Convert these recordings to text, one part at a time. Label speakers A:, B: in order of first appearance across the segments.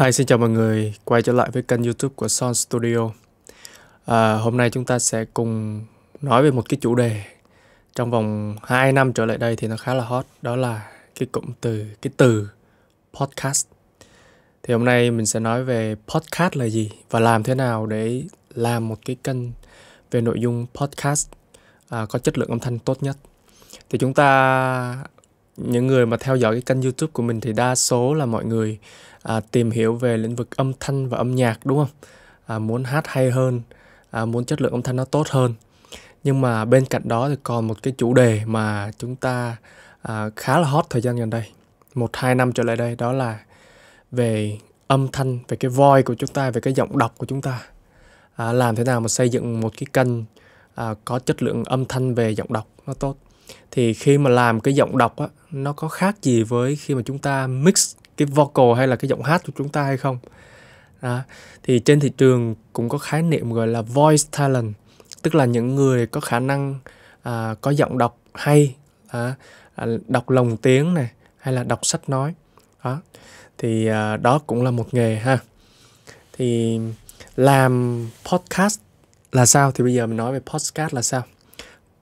A: Hi, xin chào mọi người quay trở lại với kênh youtube của Son Studio à, Hôm nay chúng ta sẽ cùng nói về một cái chủ đề Trong vòng 2 năm trở lại đây thì nó khá là hot Đó là cái cụm từ, cái từ podcast Thì hôm nay mình sẽ nói về podcast là gì Và làm thế nào để làm một cái kênh về nội dung podcast à, có chất lượng âm thanh tốt nhất Thì chúng ta những người mà theo dõi cái kênh youtube của mình thì đa số là mọi người à, tìm hiểu về lĩnh vực âm thanh và âm nhạc đúng không à, muốn hát hay hơn à, muốn chất lượng âm thanh nó tốt hơn nhưng mà bên cạnh đó thì còn một cái chủ đề mà chúng ta à, khá là hot thời gian gần đây một hai năm trở lại đây đó là về âm thanh về cái voi của chúng ta về cái giọng đọc của chúng ta à, làm thế nào mà xây dựng một cái kênh à, có chất lượng âm thanh về giọng đọc nó tốt thì khi mà làm cái giọng đọc á nó có khác gì với khi mà chúng ta mix cái vocal hay là cái giọng hát của chúng ta hay không đó. thì trên thị trường cũng có khái niệm gọi là voice talent tức là những người có khả năng à, có giọng đọc hay à, à đọc lồng tiếng này hay là đọc sách nói đó thì à, đó cũng là một nghề ha thì làm podcast là sao thì bây giờ mình nói về podcast là sao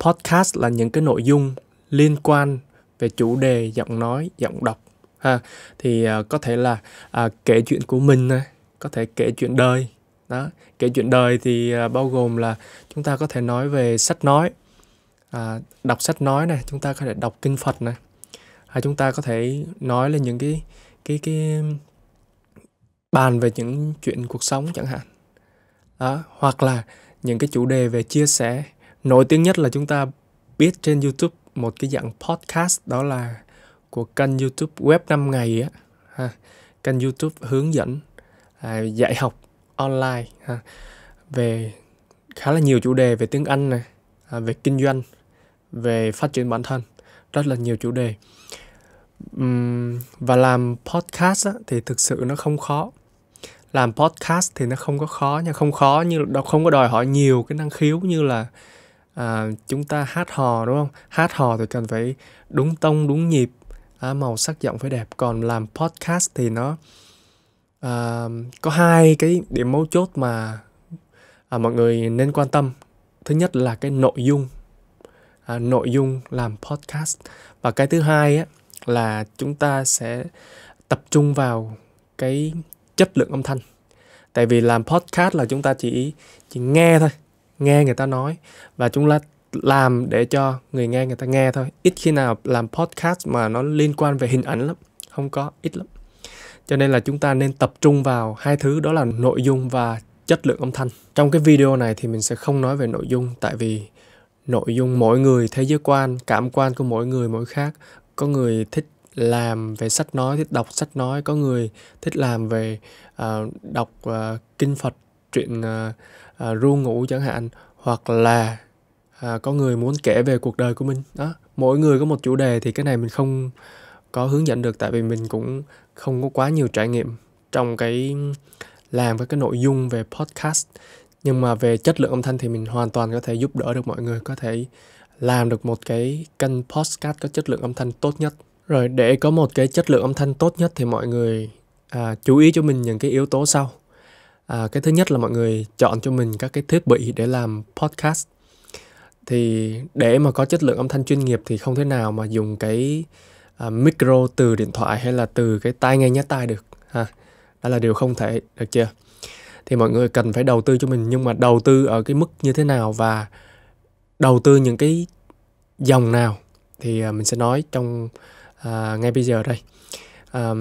A: podcast là những cái nội dung liên quan về chủ đề giọng nói giọng đọc ha thì uh, có thể là uh, kể chuyện của mình này có thể kể chuyện đời đó kể chuyện đời thì uh, bao gồm là chúng ta có thể nói về sách nói uh, đọc sách nói này chúng ta có thể đọc kinh phật này hay chúng ta có thể nói lên những cái cái cái bàn về những chuyện cuộc sống chẳng hạn đó hoặc là những cái chủ đề về chia sẻ nổi tiếng nhất là chúng ta biết trên youtube một cái dạng podcast đó là của kênh YouTube Web 5 ngày á ha. Kênh YouTube hướng dẫn à, dạy học online ha. Về khá là nhiều chủ đề về tiếng Anh này, à, về kinh doanh, về phát triển bản thân, rất là nhiều chủ đề. Uhm, và làm podcast á, thì thực sự nó không khó làm podcast thì nó không có khó nha không khó như đâu không có đòi hỏi nhiều cái năng khiếu như là à, chúng ta hát hò đúng không hát hò thì cần phải đúng tông đúng nhịp à, màu sắc giọng phải đẹp còn làm podcast thì nó à, có hai cái điểm mấu chốt mà à, mọi người nên quan tâm thứ nhất là cái nội dung à, nội dung làm podcast và cái thứ hai á, là chúng ta sẽ tập trung vào cái chất lượng âm thanh tại vì làm podcast là chúng ta chỉ chỉ nghe thôi nghe người ta nói và chúng ta làm để cho người nghe người ta nghe thôi ít khi nào làm podcast mà nó liên quan về hình ảnh lắm không có ít lắm cho nên là chúng ta nên tập trung vào hai thứ đó là nội dung và chất lượng âm thanh trong cái video này thì mình sẽ không nói về nội dung tại vì nội dung mỗi người thế giới quan cảm quan của mỗi người mỗi khác có người thích làm về sách nói thích đọc sách nói có người thích làm về uh, đọc uh, kinh phật truyện uh, à, ru ngủ chẳng hạn hoặc là à, có người muốn kể về cuộc đời của mình đó mỗi người có một chủ đề thì cái này mình không có hướng dẫn được tại vì mình cũng không có quá nhiều trải nghiệm trong cái làm với cái nội dung về podcast nhưng mà về chất lượng âm thanh thì mình hoàn toàn có thể giúp đỡ được mọi người có thể làm được một cái kênh podcast có chất lượng âm thanh tốt nhất rồi để có một cái chất lượng âm thanh tốt nhất thì mọi người à, chú ý cho mình những cái yếu tố sau à, cái thứ nhất là mọi người chọn cho mình các cái thiết bị để làm podcast thì để mà có chất lượng âm thanh chuyên nghiệp thì không thể nào mà dùng cái à, micro từ điện thoại hay là từ cái tai nghe nhá tai được ha đó là điều không thể được chưa thì mọi người cần phải đầu tư cho mình nhưng mà đầu tư ở cái mức như thế nào và đầu tư những cái dòng nào thì à, mình sẽ nói trong à, ngay bây giờ đây à,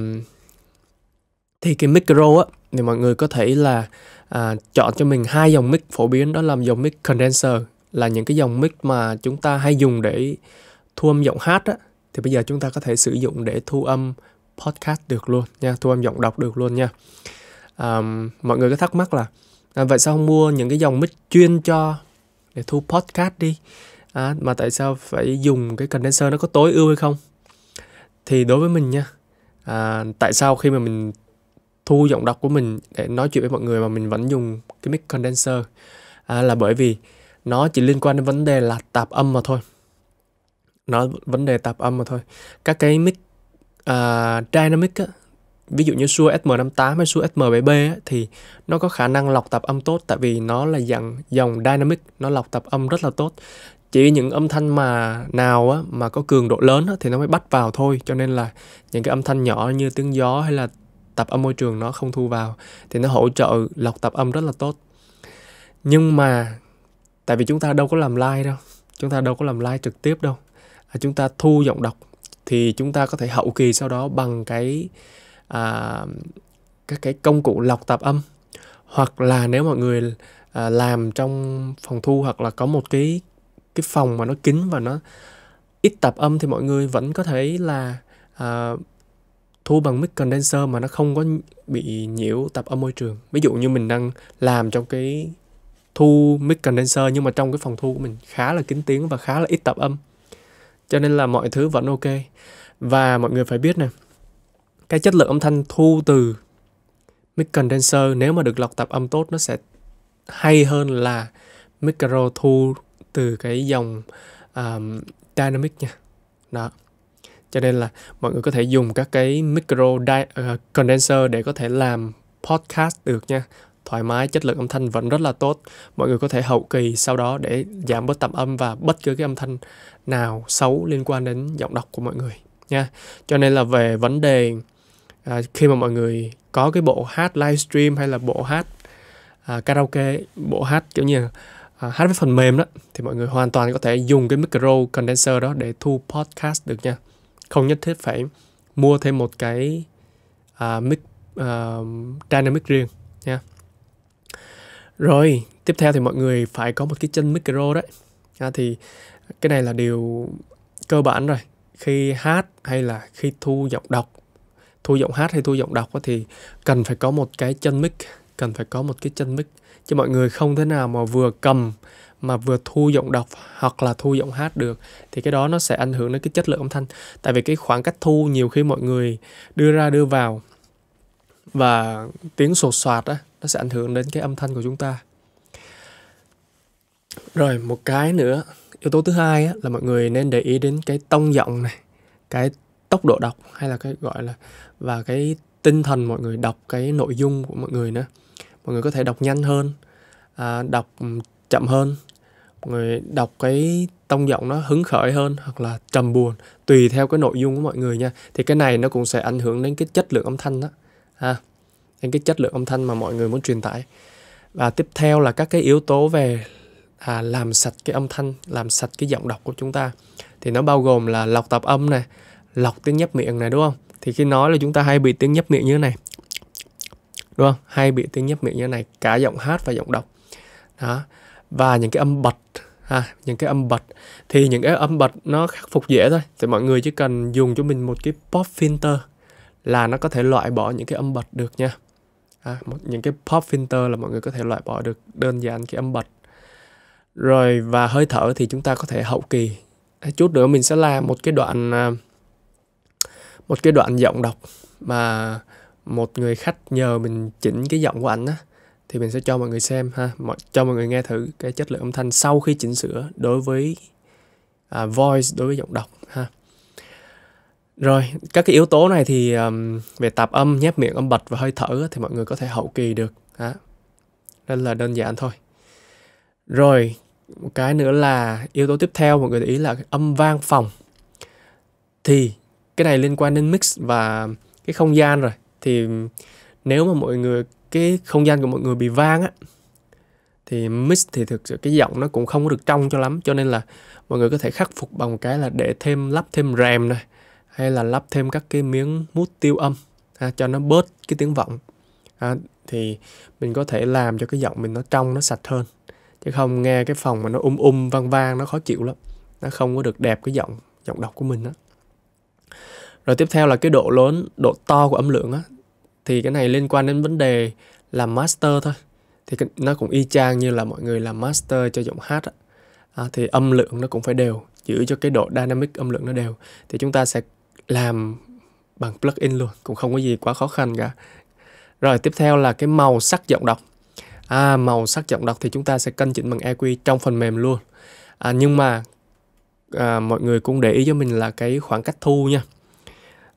A: thì cái micro á thì mọi người có thể là à, chọn cho mình hai dòng mic phổ biến đó là dòng mic condenser là những cái dòng mic mà chúng ta hay dùng để thu âm giọng hát á thì bây giờ chúng ta có thể sử dụng để thu âm podcast được luôn nha thu âm giọng đọc được luôn nha à, mọi người có thắc mắc là à, vậy sao không mua những cái dòng mic chuyên cho để thu podcast đi à, mà tại sao phải dùng cái condenser nó có tối ưu hay không thì đối với mình nha à, tại sao khi mà mình thu giọng đọc của mình để nói chuyện với mọi người mà mình vẫn dùng cái mic condenser à, là bởi vì nó chỉ liên quan đến vấn đề là tạp âm mà thôi nó vấn đề tạp âm mà thôi các cái mic uh, dynamic á, ví dụ như Shure SM58 hay Shure SM7B á, thì nó có khả năng lọc tạp âm tốt tại vì nó là dạng dòng dynamic nó lọc tạp âm rất là tốt chỉ những âm thanh mà nào á, mà có cường độ lớn á, thì nó mới bắt vào thôi cho nên là những cái âm thanh nhỏ như tiếng gió hay là tập âm môi trường nó không thu vào thì nó hỗ trợ lọc tạp âm rất là tốt nhưng mà tại vì chúng ta đâu có làm live đâu chúng ta đâu có làm live trực tiếp đâu à, chúng ta thu giọng đọc thì chúng ta có thể hậu kỳ sau đó bằng cái à, các cái công cụ lọc tạp âm hoặc là nếu mọi người à, làm trong phòng thu hoặc là có một cái cái phòng mà nó kín và nó ít tạp âm thì mọi người vẫn có thể là à, thu bằng mic condenser mà nó không có bị nhiễu tạp âm môi trường ví dụ như mình đang làm trong cái thu mic condenser nhưng mà trong cái phòng thu của mình khá là kín tiếng và khá là ít tạp âm cho nên là mọi thứ vẫn ok và mọi người phải biết nè cái chất lượng âm thanh thu từ mic condenser nếu mà được lọc tạp âm tốt nó sẽ hay hơn là micro thu từ cái dòng um, dynamic nha đó cho nên là mọi người có thể dùng các cái micro di- uh, condenser để có thể làm podcast được nha thoải mái chất lượng âm thanh vẫn rất là tốt mọi người có thể hậu kỳ sau đó để giảm bớt tạp âm và bất cứ cái âm thanh nào xấu liên quan đến giọng đọc của mọi người nha cho nên là về vấn đề à, khi mà mọi người có cái bộ hát livestream hay là bộ hát à, karaoke bộ hát kiểu như à, hát với phần mềm đó thì mọi người hoàn toàn có thể dùng cái micro condenser đó để thu podcast được nha không nhất thiết phải mua thêm một cái uh, mic uh, dynamic riêng nha rồi tiếp theo thì mọi người phải có một cái chân micro đấy à, thì cái này là điều cơ bản rồi khi hát hay là khi thu giọng đọc thu giọng hát hay thu giọng đọc thì cần phải có một cái chân mic cần phải có một cái chân mic chứ mọi người không thể nào mà vừa cầm mà vừa thu giọng đọc hoặc là thu giọng hát được thì cái đó nó sẽ ảnh hưởng đến cái chất lượng âm thanh tại vì cái khoảng cách thu nhiều khi mọi người đưa ra đưa vào và tiếng sột soạt á nó sẽ ảnh hưởng đến cái âm thanh của chúng ta rồi một cái nữa yếu tố thứ hai á, là mọi người nên để ý đến cái tông giọng này cái tốc độ đọc hay là cái gọi là và cái tinh thần mọi người đọc cái nội dung của mọi người nữa mọi người có thể đọc nhanh hơn à, đọc chậm hơn người đọc cái tông giọng nó hứng khởi hơn hoặc là trầm buồn tùy theo cái nội dung của mọi người nha thì cái này nó cũng sẽ ảnh hưởng đến cái chất lượng âm thanh đó ha à, đến cái chất lượng âm thanh mà mọi người muốn truyền tải và tiếp theo là các cái yếu tố về à, làm sạch cái âm thanh làm sạch cái giọng đọc của chúng ta thì nó bao gồm là lọc tạp âm này lọc tiếng nhấp miệng này đúng không thì khi nói là chúng ta hay bị tiếng nhấp miệng như thế này đúng không hay bị tiếng nhấp miệng như thế này cả giọng hát và giọng đọc đó và những cái âm bật ha những cái âm bật thì những cái âm bật nó khắc phục dễ thôi thì mọi người chỉ cần dùng cho mình một cái pop filter là nó có thể loại bỏ những cái âm bật được nha à, một, những cái pop filter là mọi người có thể loại bỏ được đơn giản cái âm bật rồi và hơi thở thì chúng ta có thể hậu kỳ chút nữa mình sẽ làm một cái đoạn à, một cái đoạn giọng đọc mà một người khách nhờ mình chỉnh cái giọng của anh á thì mình sẽ cho mọi người xem ha mọi cho mọi người nghe thử cái chất lượng âm thanh sau khi chỉnh sửa đối với à, voice đối với giọng đọc ha rồi các cái yếu tố này thì um, về tạp âm nhép miệng âm bật và hơi thở thì mọi người có thể hậu kỳ được đó nên là đơn giản thôi rồi một cái nữa là yếu tố tiếp theo mọi người để ý là âm vang phòng thì cái này liên quan đến mix và cái không gian rồi thì nếu mà mọi người cái không gian của mọi người bị vang á thì mix thì thực sự cái giọng nó cũng không có được trong cho lắm cho nên là mọi người có thể khắc phục bằng cái là để thêm lắp thêm rèm này hay là lắp thêm các cái miếng mút tiêu âm ha, cho nó bớt cái tiếng vọng ha, thì mình có thể làm cho cái giọng mình nó trong nó sạch hơn chứ không nghe cái phòng mà nó um um vang vang nó khó chịu lắm nó không có được đẹp cái giọng giọng đọc của mình đó rồi tiếp theo là cái độ lớn độ to của âm lượng á thì cái này liên quan đến vấn đề làm master thôi thì nó cũng y chang như là mọi người làm master cho giọng hát À, thì âm lượng nó cũng phải đều giữ cho cái độ dynamic âm lượng nó đều thì chúng ta sẽ làm bằng plugin luôn cũng không có gì quá khó khăn cả rồi tiếp theo là cái màu sắc giọng đọc à màu sắc giọng đọc thì chúng ta sẽ cân chỉnh bằng EQ trong phần mềm luôn à, nhưng mà à, mọi người cũng để ý cho mình là cái khoảng cách thu nha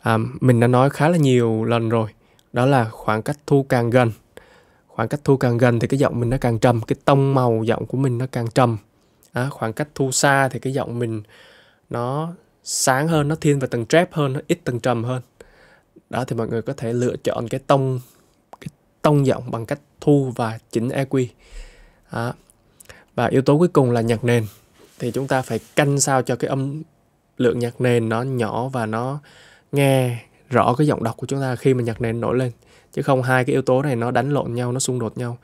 A: à, mình đã nói khá là nhiều lần rồi đó là khoảng cách thu càng gần khoảng cách thu càng gần thì cái giọng mình nó càng trầm cái tông màu giọng của mình nó càng trầm à, khoảng cách thu xa thì cái giọng mình nó sáng hơn nó thiên về tầng trap hơn nó ít tầng trầm hơn đó thì mọi người có thể lựa chọn cái tông cái tông giọng bằng cách thu và chỉnh EQ à, và yếu tố cuối cùng là nhạc nền thì chúng ta phải canh sao cho cái âm lượng nhạc nền nó nhỏ và nó nghe rõ cái giọng đọc của chúng ta khi mà nhạc nền nổi lên chứ không hai cái yếu tố này nó đánh lộn nhau nó xung đột nhau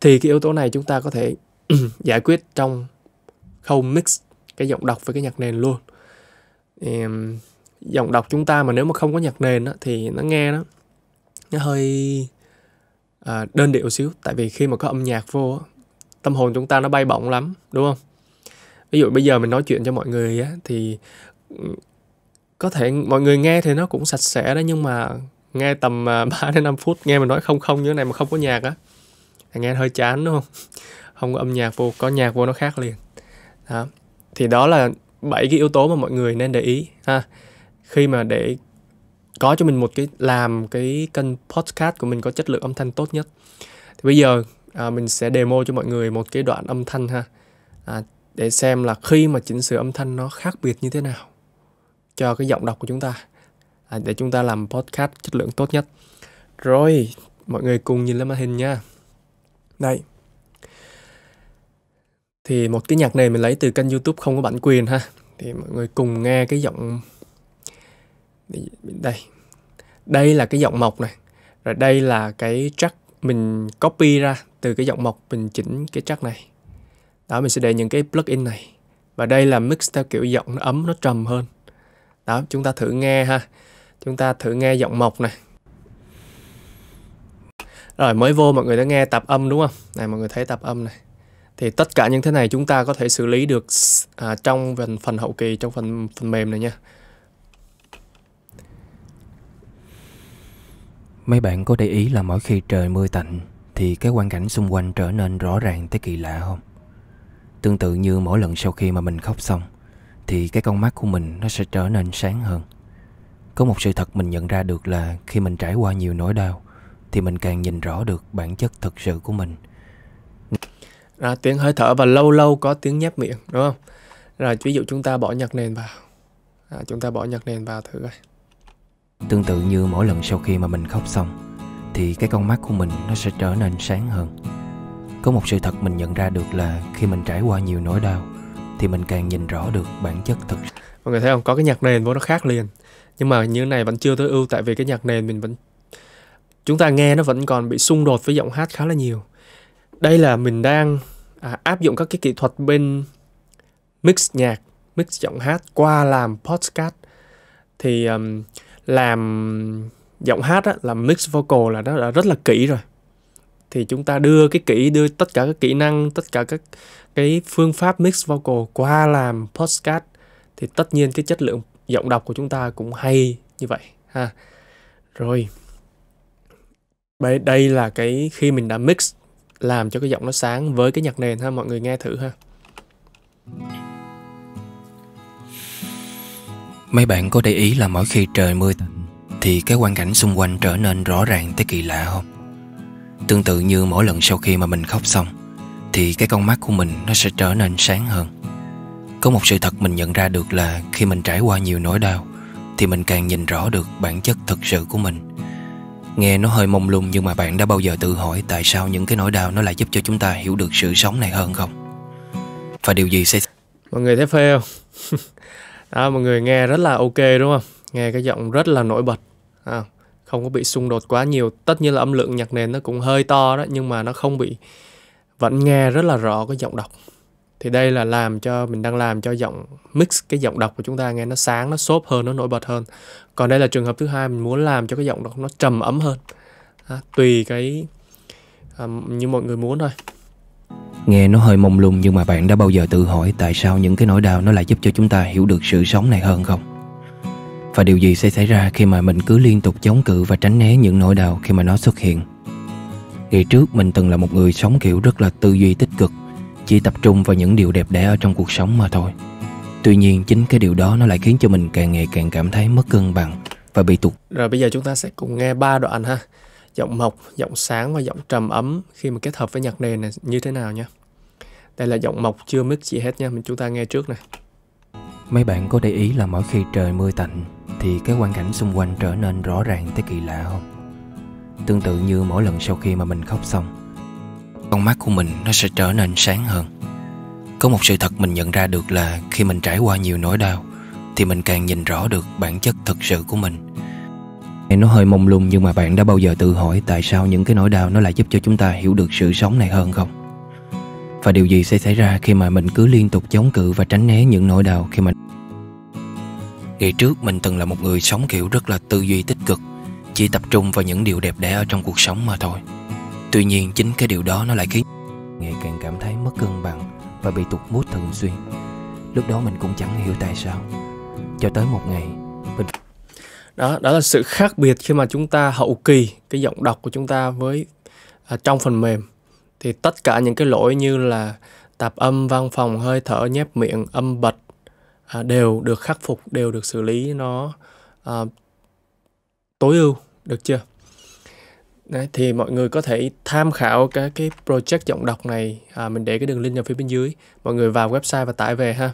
A: thì cái yếu tố này chúng ta có thể giải quyết trong khâu mix cái giọng đọc với cái nhạc nền luôn um, giọng đọc chúng ta mà nếu mà không có nhạc nền đó, thì nó nghe nó nó hơi à, đơn điệu xíu tại vì khi mà có âm nhạc vô tâm hồn chúng ta nó bay bổng lắm đúng không ví dụ bây giờ mình nói chuyện cho mọi người á, thì có thể mọi người nghe thì nó cũng sạch sẽ đấy nhưng mà nghe tầm 3 à, đến 5 phút nghe mình nói không không như thế này mà không có nhạc á nghe hơi chán đúng không không có âm nhạc vô có nhạc vô nó khác liền đó. thì đó là bảy cái yếu tố mà mọi người nên để ý ha khi mà để có cho mình một cái làm cái kênh podcast của mình có chất lượng âm thanh tốt nhất thì bây giờ à, mình sẽ demo cho mọi người một cái đoạn âm thanh ha à, để xem là khi mà chỉnh sửa âm thanh nó khác biệt như thế nào cho cái giọng đọc của chúng ta à, để chúng ta làm podcast chất lượng tốt nhất rồi mọi người cùng nhìn lên màn hình nha đây thì một cái nhạc này mình lấy từ kênh youtube không có bản quyền ha thì mọi người cùng nghe cái giọng đây đây là cái giọng mộc này rồi đây là cái track mình copy ra từ cái giọng mộc mình chỉnh cái track này đó mình sẽ để những cái plugin này và đây là mix theo kiểu giọng nó ấm nó trầm hơn đó chúng ta thử nghe ha chúng ta thử nghe giọng mộc này rồi mới vô mọi người đã nghe tạp âm đúng không này mọi người thấy tạp âm này thì tất cả những thế này chúng ta có thể xử lý được à, trong phần, phần hậu kỳ trong phần phần mềm này nha
B: mấy bạn có để ý là mỗi khi trời mưa tạnh thì cái quang cảnh xung quanh trở nên rõ ràng tới kỳ lạ không tương tự như mỗi lần sau khi mà mình khóc xong thì cái con mắt của mình nó sẽ trở nên sáng hơn. Có một sự thật mình nhận ra được là khi mình trải qua nhiều nỗi đau thì mình càng nhìn rõ được bản chất thực sự của mình.
A: À, tiếng hơi thở và lâu lâu có tiếng nhép miệng đúng không? Rồi ví dụ chúng ta bỏ nhạc nền vào. À, chúng ta bỏ nhạc nền vào thử coi.
B: Tương tự như mỗi lần sau khi mà mình khóc xong thì cái con mắt của mình nó sẽ trở nên sáng hơn. Có một sự thật mình nhận ra được là khi mình trải qua nhiều nỗi đau thì mình càng nhìn rõ được bản chất thực
A: mọi người thấy không có cái nhạc nền vô nó khác liền nhưng mà như này vẫn chưa tối ưu tại vì cái nhạc nền mình vẫn chúng ta nghe nó vẫn còn bị xung đột với giọng hát khá là nhiều đây là mình đang à, áp dụng các cái kỹ thuật bên mix nhạc mix giọng hát qua làm podcast thì um, làm giọng hát á, làm mix vocal là nó đã rất là kỹ rồi thì chúng ta đưa cái kỹ đưa tất cả các kỹ năng tất cả các cái phương pháp mix vocal qua làm podcast thì tất nhiên cái chất lượng giọng đọc của chúng ta cũng hay như vậy ha rồi đây là cái khi mình đã mix làm cho cái giọng nó sáng với cái nhạc nền ha mọi người nghe thử ha
B: mấy bạn có để ý là mỗi khi trời mưa thì cái quang cảnh xung quanh trở nên rõ ràng tới kỳ lạ không Tương tự như mỗi lần sau khi mà mình khóc xong Thì cái con mắt của mình nó sẽ trở nên sáng hơn Có một sự thật mình nhận ra được là Khi mình trải qua nhiều nỗi đau Thì mình càng nhìn rõ được bản chất thực sự của mình Nghe nó hơi mông lung nhưng mà bạn đã bao giờ tự hỏi Tại sao những cái nỗi đau nó lại giúp cho chúng ta hiểu được sự sống này hơn không Và điều gì sẽ Mọi người thấy phê không?
A: đó, à, mọi người nghe rất là ok đúng không? Nghe cái giọng rất là nổi bật à, không có bị xung đột quá nhiều tất nhiên là âm lượng nhạc nền nó cũng hơi to đó nhưng mà nó không bị vẫn nghe rất là rõ cái giọng đọc thì đây là làm cho mình đang làm cho giọng mix cái giọng đọc của chúng ta nghe nó sáng nó xốp hơn nó nổi bật hơn còn đây là trường hợp thứ hai mình muốn làm cho cái giọng đọc nó trầm ấm hơn à, tùy cái um, như mọi người muốn thôi
B: nghe nó hơi mông lung nhưng mà bạn đã bao giờ tự hỏi tại sao những cái nỗi đau nó lại giúp cho chúng ta hiểu được sự sống này hơn không và điều gì sẽ xảy ra khi mà mình cứ liên tục chống cự và tránh né những nỗi đau khi mà nó xuất hiện Ngày trước mình từng là một người sống kiểu rất là tư duy tích cực Chỉ tập trung vào những điều đẹp đẽ ở trong cuộc sống mà thôi Tuy nhiên chính cái điều đó nó lại khiến cho mình càng ngày càng cảm thấy mất cân bằng và bị tụt
A: Rồi bây giờ chúng ta sẽ cùng nghe ba đoạn ha Giọng mộc, giọng sáng và giọng trầm ấm khi mà kết hợp với nhạc nền này như thế nào nha Đây là giọng mộc chưa mix gì hết nha, mình chúng ta nghe trước này
B: Mấy bạn có để ý là mỗi khi trời mưa tạnh thì cái quan cảnh xung quanh trở nên rõ ràng tới kỳ lạ không? Tương tự như mỗi lần sau khi mà mình khóc xong, con mắt của mình nó sẽ trở nên sáng hơn. Có một sự thật mình nhận ra được là khi mình trải qua nhiều nỗi đau thì mình càng nhìn rõ được bản chất thực sự của mình. Nó hơi mông lung nhưng mà bạn đã bao giờ tự hỏi tại sao những cái nỗi đau nó lại giúp cho chúng ta hiểu được sự sống này hơn không? Và điều gì sẽ xảy ra khi mà mình cứ liên tục chống cự và tránh né những nỗi đau khi mình Ngày trước mình từng là một người sống kiểu rất là tư duy tích cực Chỉ tập trung vào những điều đẹp đẽ ở trong cuộc sống mà thôi Tuy nhiên chính cái điều đó nó lại khiến Ngày càng cảm thấy mất cân bằng và bị tụt mút thường xuyên Lúc đó mình cũng chẳng hiểu tại sao Cho tới một ngày mình...
A: Đó, đó là sự khác biệt khi mà chúng ta hậu kỳ cái giọng đọc của chúng ta với à, trong phần mềm thì tất cả những cái lỗi như là tạp âm văn phòng hơi thở nhép miệng âm bật à, đều được khắc phục đều được xử lý nó à, tối ưu được chưa Đấy, thì mọi người có thể tham khảo cái cái project giọng đọc này à, mình để cái đường link ở phía bên dưới mọi người vào website và tải về ha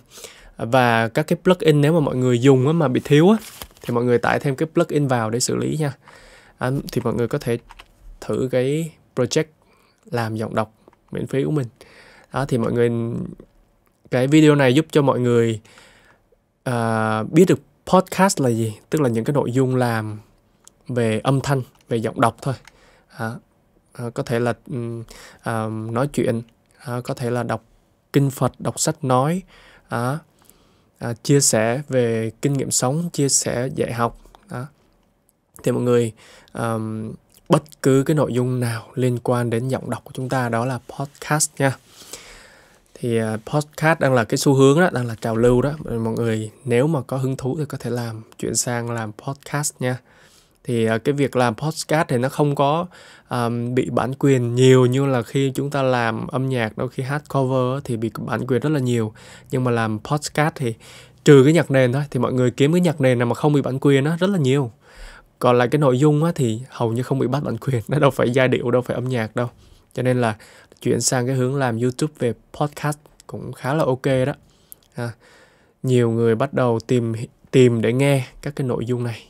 A: và các cái plugin nếu mà mọi người dùng mà bị thiếu á, thì mọi người tải thêm cái plugin vào để xử lý nha à, thì mọi người có thể thử cái project làm giọng đọc miễn phí của mình đó thì mọi người cái video này giúp cho mọi người uh, biết được podcast là gì tức là những cái nội dung làm về âm thanh về giọng đọc thôi à, có thể là um, à, nói chuyện à, có thể là đọc kinh phật đọc sách nói à, à, chia sẻ về kinh nghiệm sống chia sẻ dạy học à. thì mọi người um, bất cứ cái nội dung nào liên quan đến giọng đọc của chúng ta đó là podcast nha thì à, podcast đang là cái xu hướng đó đang là trào lưu đó mọi người nếu mà có hứng thú thì có thể làm chuyển sang làm podcast nha thì à, cái việc làm podcast thì nó không có um, bị bản quyền nhiều như là khi chúng ta làm âm nhạc đôi khi hát cover thì bị bản quyền rất là nhiều nhưng mà làm podcast thì trừ cái nhạc nền thôi thì mọi người kiếm cái nhạc nền nào mà không bị bản quyền đó rất là nhiều còn lại cái nội dung á, thì hầu như không bị bắt bản quyền nó đâu phải giai điệu đâu phải âm nhạc đâu cho nên là chuyển sang cái hướng làm YouTube về podcast cũng khá là ok đó. À, nhiều người bắt đầu tìm tìm để nghe các cái nội dung này.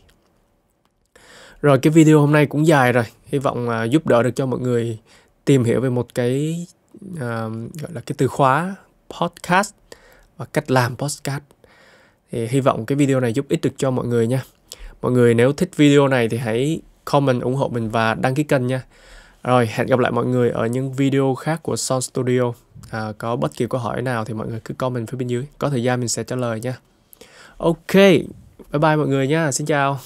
A: Rồi cái video hôm nay cũng dài rồi, hy vọng uh, giúp đỡ được cho mọi người tìm hiểu về một cái uh, gọi là cái từ khóa podcast và cách làm podcast. Thì hy vọng cái video này giúp ích được cho mọi người nha. Mọi người nếu thích video này thì hãy comment ủng hộ mình và đăng ký kênh nha. Rồi, hẹn gặp lại mọi người ở những video khác của Sound Studio. À, có bất kỳ câu hỏi nào thì mọi người cứ comment phía bên dưới. Có thời gian mình sẽ trả lời nha. Ok, bye bye mọi người nha. Xin chào.